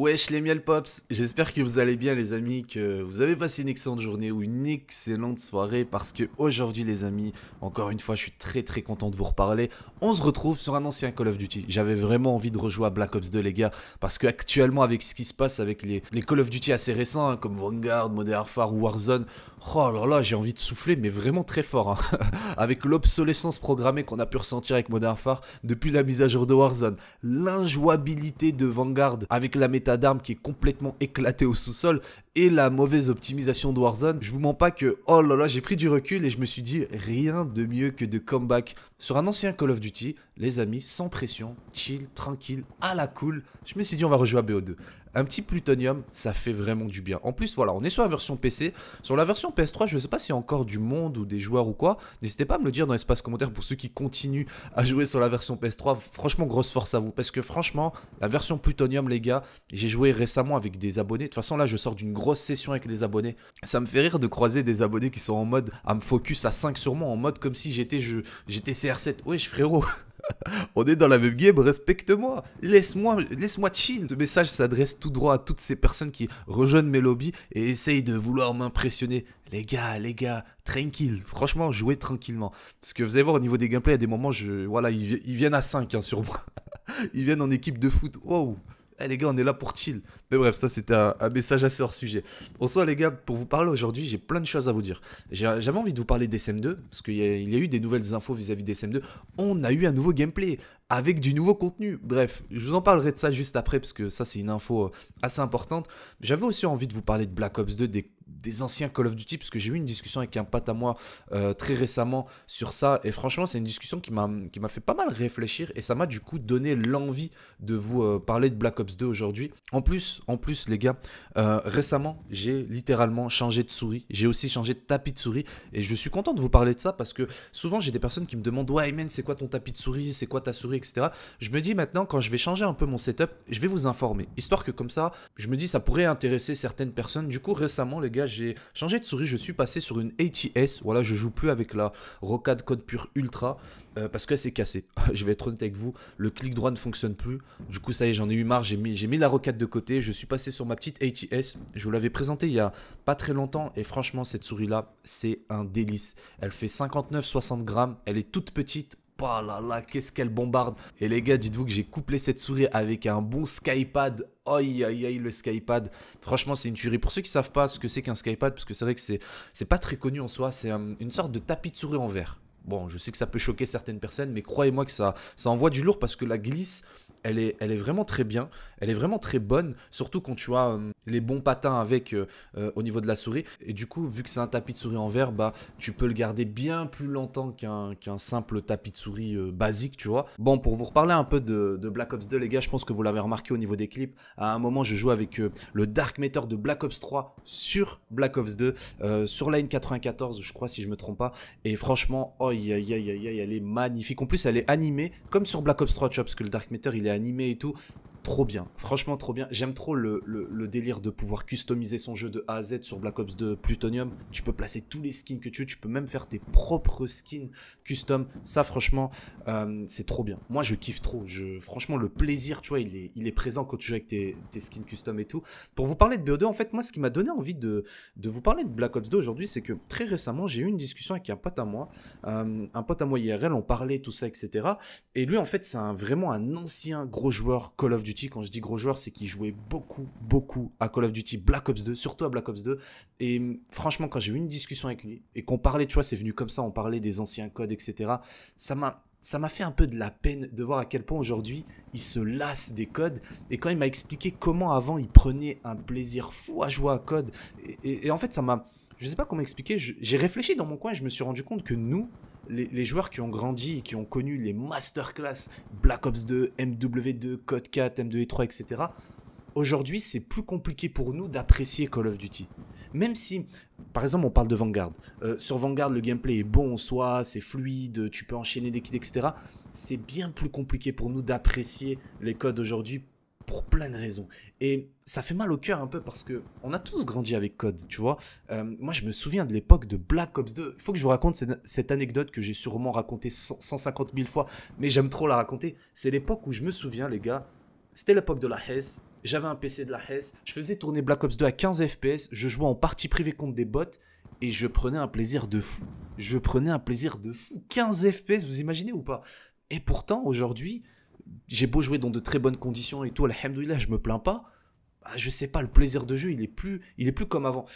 Wesh les miel pops, j'espère que vous allez bien les amis, que vous avez passé une excellente journée ou une excellente soirée parce que aujourd'hui les amis, encore une fois je suis très très content de vous reparler, on se retrouve sur un ancien Call of Duty. J'avais vraiment envie de rejouer Black Ops 2 les gars parce qu'actuellement avec ce qui se passe avec les, Call of Duty assez récents hein, comme Vanguard, Modern Warfare ou Warzone, Oh là là, j'ai envie de souffler, mais vraiment très fort. Hein. avec l'obsolescence programmée qu'on a pu ressentir avec Modern Warfare depuis la mise à jour de Warzone, l'injouabilité de Vanguard avec la méta d'armes qui est complètement éclatée au sous-sol et la mauvaise optimisation de Warzone, je vous mens pas que, oh là là, j'ai pris du recul et je me suis dit, rien de mieux que de comeback sur un ancien Call of Duty, les amis, sans pression, chill, tranquille, à la cool, je me suis dit on va rejouer à BO2. Un petit plutonium, ça fait vraiment du bien. En plus, voilà, on est sur la version PC. Sur la version PS3, je ne sais pas s'il y a encore du monde ou des joueurs ou quoi. N'hésitez pas à me le dire dans l'espace commentaire pour ceux qui continuent à jouer sur la version PS3. Franchement, grosse force à vous. Parce que franchement, la version plutonium, les gars, j'ai joué récemment avec des abonnés. De toute façon, là, je sors d'une grosse session avec les abonnés. Ça me fait rire de croiser des abonnés qui sont en mode à me focus à 5 sur moi, en mode comme si j'étais je j'étais CR7. wesh frérot. On est dans la même game, respecte-moi, laisse-moi laisse -moi chill. Ce message s'adresse tout droit à toutes ces personnes qui rejoignent mes lobbies et essayent de vouloir m'impressionner. Les gars, les gars, tranquille, franchement, jouez tranquillement. ce que vous allez voir, au niveau des gameplays, à des moments, je, voilà, ils, viennent à 5 hein, sur moi. Ils viennent en équipe de foot, wow eh les gars, on est là pour chill. Mais bref, ça c'était un, message assez hors sujet. Bonsoir les gars, pour vous parler aujourd'hui, j'ai plein de choses à vous dire. J'avais envie de vous parler des 2 parce qu'il y, a eu des nouvelles infos vis-à-vis dsm des 2 On a eu un nouveau gameplay avec du nouveau contenu. Bref, je vous en parlerai de ça juste après parce que ça c'est une info euh, assez importante. J'avais aussi envie de vous parler de Black Ops 2, des, anciens Call of Duty, parce que j'ai eu une discussion avec un pote à moi euh, très récemment sur ça. Et franchement, c'est une discussion qui m'a fait pas mal réfléchir et ça m'a du coup donné l'envie de vous euh, parler de Black Ops 2 aujourd'hui. En plus, en plus les gars, récemment j'ai littéralement changé de souris. J'ai aussi changé de tapis de souris et je suis content de vous parler de ça parce que souvent j'ai des personnes qui me demandent ouais man c'est quoi ton tapis de souris, c'est quoi ta souris je me dis maintenant, quand je vais changer un peu mon setup, je vais vous informer. Histoire que comme ça, je me dis, ça pourrait intéresser certaines personnes. Du coup, récemment, les gars, j'ai changé de souris. Je suis passé sur une ATS. Voilà, je joue plus avec la Rocade Code Pure Ultra. Euh, parce que c'est cassé. je vais être honnête avec vous, le clic droit ne fonctionne plus. Du coup, ça y est, j'en ai eu marre, j'ai mis, mis, la rocade de côté, je suis passé sur ma petite ATS. Je vous l'avais présenté il y a pas très longtemps et franchement, cette souris-là, c'est un délice. Elle fait 59-60 grammes, elle est toute petite, Oh là là, qu'est-ce qu'elle bombarde. Et les gars, dites-vous que j'ai couplé cette souris avec un bon Skypad. Aïe aïe aïe, le Skypad. Franchement, c'est une tuerie. Pour ceux qui savent pas ce que c'est qu'un Skypad, parce que c'est vrai que c'est pas très connu en soi, c'est euh, une sorte de tapis de souris en verre. Bon, je sais que ça peut choquer certaines personnes, mais croyez-moi que ça envoie du lourd parce que la glisse elle est, elle est vraiment très bien, elle est vraiment très bonne, surtout quand tu as euh, les bons patins avec euh, euh, au niveau de la souris. Et du coup, vu que c'est un tapis de souris en verre, bah, tu peux le garder bien plus longtemps qu'un simple tapis de souris basique, tu vois. Bon, pour vous reparler un peu de, Black Ops 2, les gars, je pense que vous l'avez remarqué au niveau des clips. À un moment, je joue avec le Dark Matter de Black Ops 3 sur Black Ops 2, sur la 94 je crois, si je me trompe pas. Et franchement, oh, aïe aïe elle est magnifique. En plus, elle est animée comme sur Black Ops 3, tu vois, parce que le Dark Matter, il est animé et tout trop bien. Franchement, trop bien. J'aime trop le, délire de pouvoir customiser son jeu de A à Z sur Black Ops 2 Plutonium. Tu peux placer tous les skins que tu veux. Tu peux même faire tes propres skins custom. Ça, franchement, euh, c'est trop bien. Moi, je kiffe trop. Je, franchement, le plaisir, tu vois, il est, il est présent quand tu joues avec tes, skins custom et tout. Pour vous parler de BO2, en fait, moi, ce qui m'a donné envie de, vous parler de Black Ops 2 aujourd'hui, c'est que très récemment, j'ai eu une discussion avec un pote à moi. Euh, un pote à moi IRL, on parlait, tout ça, etc. Et lui, en fait, c'est vraiment un ancien gros joueur Call of Duty quand je dis gros joueur, c'est qu'il jouait beaucoup, beaucoup à Call of Duty Black Ops 2, surtout à Black Ops 2. Et hum, franchement, quand j'ai eu une discussion avec lui et qu'on parlait, tu vois, c'est venu comme ça, on parlait des anciens codes, etc. Ça m'a ça m'a fait un peu de la peine de voir à quel point aujourd'hui il se lasse des codes. Et quand il m'a expliqué comment avant il prenait un plaisir fou à jouer à code, et, et en fait ça m'a... Je sais pas comment expliquer, j'ai réfléchi dans mon coin et je me suis rendu compte que nous, les, joueurs qui ont grandi et qui ont connu les masterclass Black Ops 2, MW2, Code 4, M2E3, etc., aujourd'hui, c'est plus compliqué pour nous d'apprécier Call of Duty. Même si, par exemple, on parle de Vanguard. Euh, sur Vanguard, le gameplay est bon en soi, c'est fluide, tu peux enchaîner des kits, etc. C'est bien plus compliqué pour nous d'apprécier les codes aujourd'hui pour plein de raisons. Et ça fait mal au cœur un peu parce que on a tous grandi avec Code, tu vois. Euh, moi, je me souviens de l'époque de Black Ops 2. Il faut que je vous raconte cette, anecdote que j'ai sûrement racontée 150 000 fois, mais j'aime trop la raconter. C'est l'époque où je me souviens, les gars, c'était l'époque de la Hesse. J'avais un PC de la Hesse. Je faisais tourner Black Ops 2 à 15 FPS. Je jouais en partie privée contre des bots et je prenais un plaisir de fou. Je prenais un plaisir de fou. 15 FPS, vous imaginez ou pas Et pourtant, aujourd'hui, j'ai beau jouer dans de très bonnes conditions et tout, alhamdoulilah, je me plains pas. Bah, je sais pas, le plaisir de jeu, il est plus, il est plus comme avant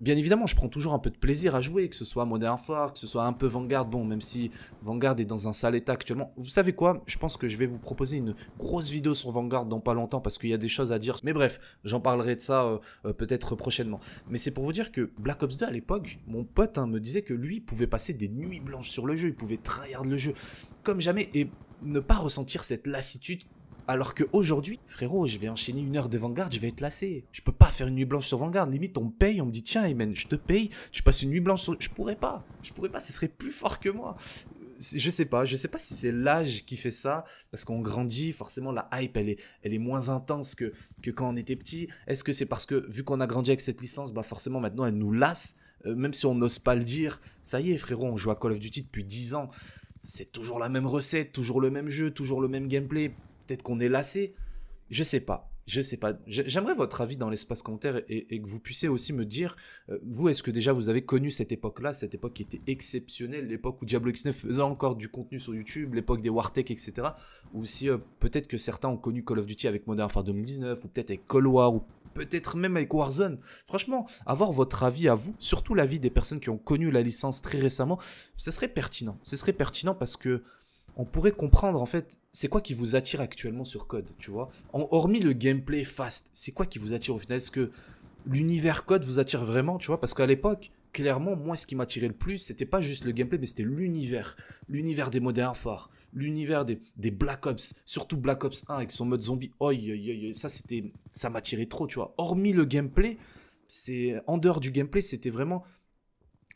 bien évidemment, je prends toujours un peu de plaisir à jouer, que ce soit Modern Warfare, que ce soit un peu Vanguard, bon, même si Vanguard est dans un sale état actuellement. Vous savez quoi Je pense que je vais vous proposer une grosse vidéo sur Vanguard dans pas longtemps parce qu'il y a des choses à dire. Mais bref, j'en parlerai de ça euh, euh, peut-être prochainement. Mais c'est pour vous dire que Black Ops 2 à l'époque, mon pote hein, me disait que lui pouvait passer des nuits blanches sur le jeu, il pouvait trahir le jeu comme jamais et ne pas ressentir cette lassitude alors qu'aujourd'hui, frérot, je vais enchaîner une heure de Vanguard, je vais être lassé. Je peux pas faire une nuit blanche sur Vanguard. Limite, on me paye, on me dit tiens, Emen, je te paye, tu passes une nuit blanche sur. Je pourrais pas. Je pourrais pas, ce serait plus fort que moi. Je sais pas, je sais pas si c'est l'âge qui fait ça, parce qu'on grandit, forcément la hype elle est, elle est moins intense que, quand on était petit. Est-ce que c'est parce que vu qu'on a grandi avec cette licence, bah forcément maintenant elle nous lasse, euh, même si on n'ose pas le dire. Ça y est frérot, on joue à Call of Duty depuis 10 ans c'est toujours la même recette, toujours le même jeu, toujours le même gameplay peut-être qu'on est lassé. Je sais pas. Je sais pas. J'aimerais votre avis dans l'espace commentaire et, que vous puissiez aussi me dire, euh, vous, est-ce que déjà vous avez connu cette époque-là, cette époque qui était exceptionnelle, l'époque où Diablo X9 faisait encore du contenu sur YouTube, l'époque des Wartech, etc. Ou si euh, peut-être que certains ont connu Call of Duty avec Modern Warfare 2019, ou peut-être avec Cold War, ou peut-être même avec Warzone. Franchement, avoir votre avis à vous, surtout l'avis des personnes qui ont connu la licence très récemment, ce serait pertinent. Ce serait pertinent parce que on pourrait comprendre en fait, c'est quoi qui vous attire actuellement sur Code, tu vois en, Hormis le gameplay fast, c'est quoi qui vous attire au final Est-ce que l'univers Code vous attire vraiment, tu vois Parce qu'à l'époque, clairement, moi, ce qui m'attirait le plus, c'était pas juste le gameplay, mais c'était l'univers. L'univers des modernes forts, l'univers des, Black Ops, surtout Black Ops 1 avec son mode zombie. Oi, oi, oi, ça, c'était, ça m'attirait trop, tu vois. Hormis le gameplay, c'est en dehors du gameplay, c'était vraiment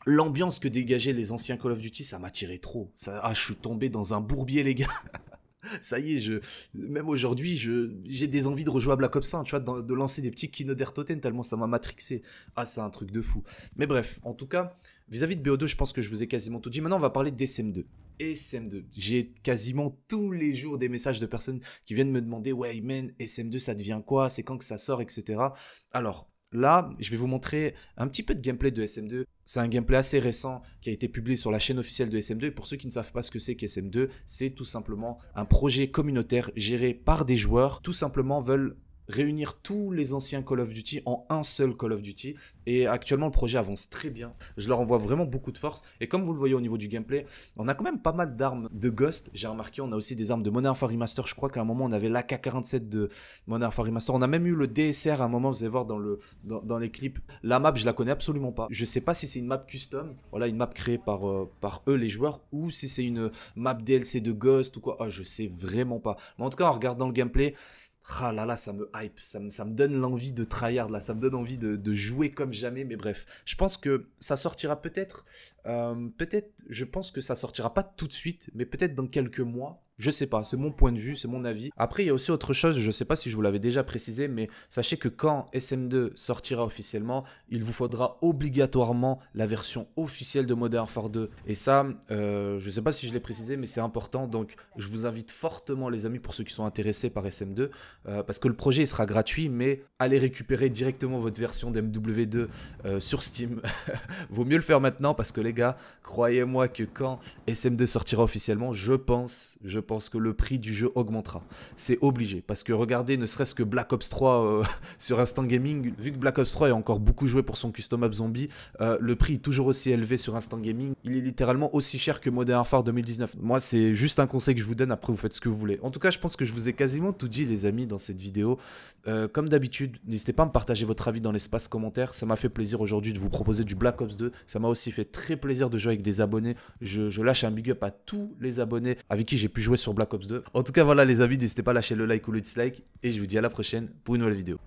l'ambiance que dégageaient les anciens Call of Duty, ça m'attirait trop. Ça, ah, je suis tombé dans un bourbier, les gars. ça y est, je, même aujourd'hui, j'ai des envies de rejouer à Black Ops 1, tu vois, de, lancer des petits Kinoder tellement ça m'a matrixé. Ah, c'est un truc de fou. Mais bref, en tout cas, vis-à-vis de BO2, je pense que je vous ai quasiment tout dit. Maintenant, on va parler sm 2 SM2. J'ai quasiment tous les jours des messages de personnes qui viennent me demander, ouais, man, e SM2, ça devient quoi? C'est quand que ça sort, etc. Alors, Là, je vais vous montrer un petit peu de gameplay de SM2. C'est un gameplay assez récent qui a été publié sur la chaîne officielle de SM2. Et pour ceux qui ne savent pas ce que c'est qu'SM2, c'est tout simplement un projet communautaire géré par des joueurs. Tout simplement veulent réunir tous les anciens Call of Duty en un seul Call of Duty. Et actuellement, le projet avance très bien. Je leur envoie vraiment beaucoup de force. Et comme vous le voyez au niveau du gameplay, on a quand même pas mal d'armes de Ghost. J'ai remarqué, on a aussi des armes de Modern Warfare Master. Je crois qu'à un moment, on avait l'AK-47 de Modern Warfare Master. On a même eu le DSR à un moment, vous allez voir dans, le, dans, les clips. La map, je la connais absolument pas. Je sais pas si c'est une map custom, voilà, une map créée par, euh, par eux, les joueurs, ou si c'est une map DLC de Ghost ou quoi. Oh, je sais vraiment pas. Mais en tout cas, en regardant le gameplay, ah là là, ça me hype, ça me, donne l'envie de tryhard, là, ça me donne envie de, jouer comme jamais, mais bref. Je pense que ça sortira peut-être, euh, peut-être, je pense que ça sortira pas tout de suite, mais peut-être dans quelques mois, je sais pas, c'est mon point de vue, c'est mon avis. Après, il y a aussi autre chose, je sais pas si je vous l'avais déjà précisé, mais sachez que quand SM2 sortira officiellement, il vous faudra obligatoirement la version officielle de Modern Warfare 2. Et ça, euh, je sais pas si je l'ai précisé, mais c'est important, donc je vous invite fortement, les amis, pour ceux qui sont intéressés par SM2, euh, parce que le projet sera gratuit, mais allez récupérer directement votre version d'MW2 euh, sur Steam. Vaut mieux le faire maintenant, parce que les gars, croyez-moi que quand SM2 sortira officiellement, je pense, je pense que le prix du jeu augmentera. C'est obligé. Parce que regardez, ne serait-ce que Black Ops 3 euh, sur Instant Gaming, vu que Black Ops 3 est encore beaucoup joué pour son custom map zombie, euh, le prix est toujours aussi élevé sur Instant Gaming. Il est littéralement aussi cher que Modern Warfare 2019. Moi, c'est juste un conseil que je vous donne. Après, vous faites ce que vous voulez. En tout cas, je pense que je vous ai quasiment tout dit, les amis, dans cette vidéo. Euh, comme d'habitude, n'hésitez pas à me partager votre avis dans l'espace commentaire. Ça m'a fait plaisir aujourd'hui de vous proposer du Black Ops 2. Ça m'a aussi fait très plaisir de jouer avec des abonnés. je lâche un big up à tous les abonnés avec qui j'ai pu jouer sur Black Ops 2. En tout cas, voilà les avis, n'hésitez pas à lâcher le like ou le dislike. Et je vous dis à la prochaine pour une nouvelle vidéo.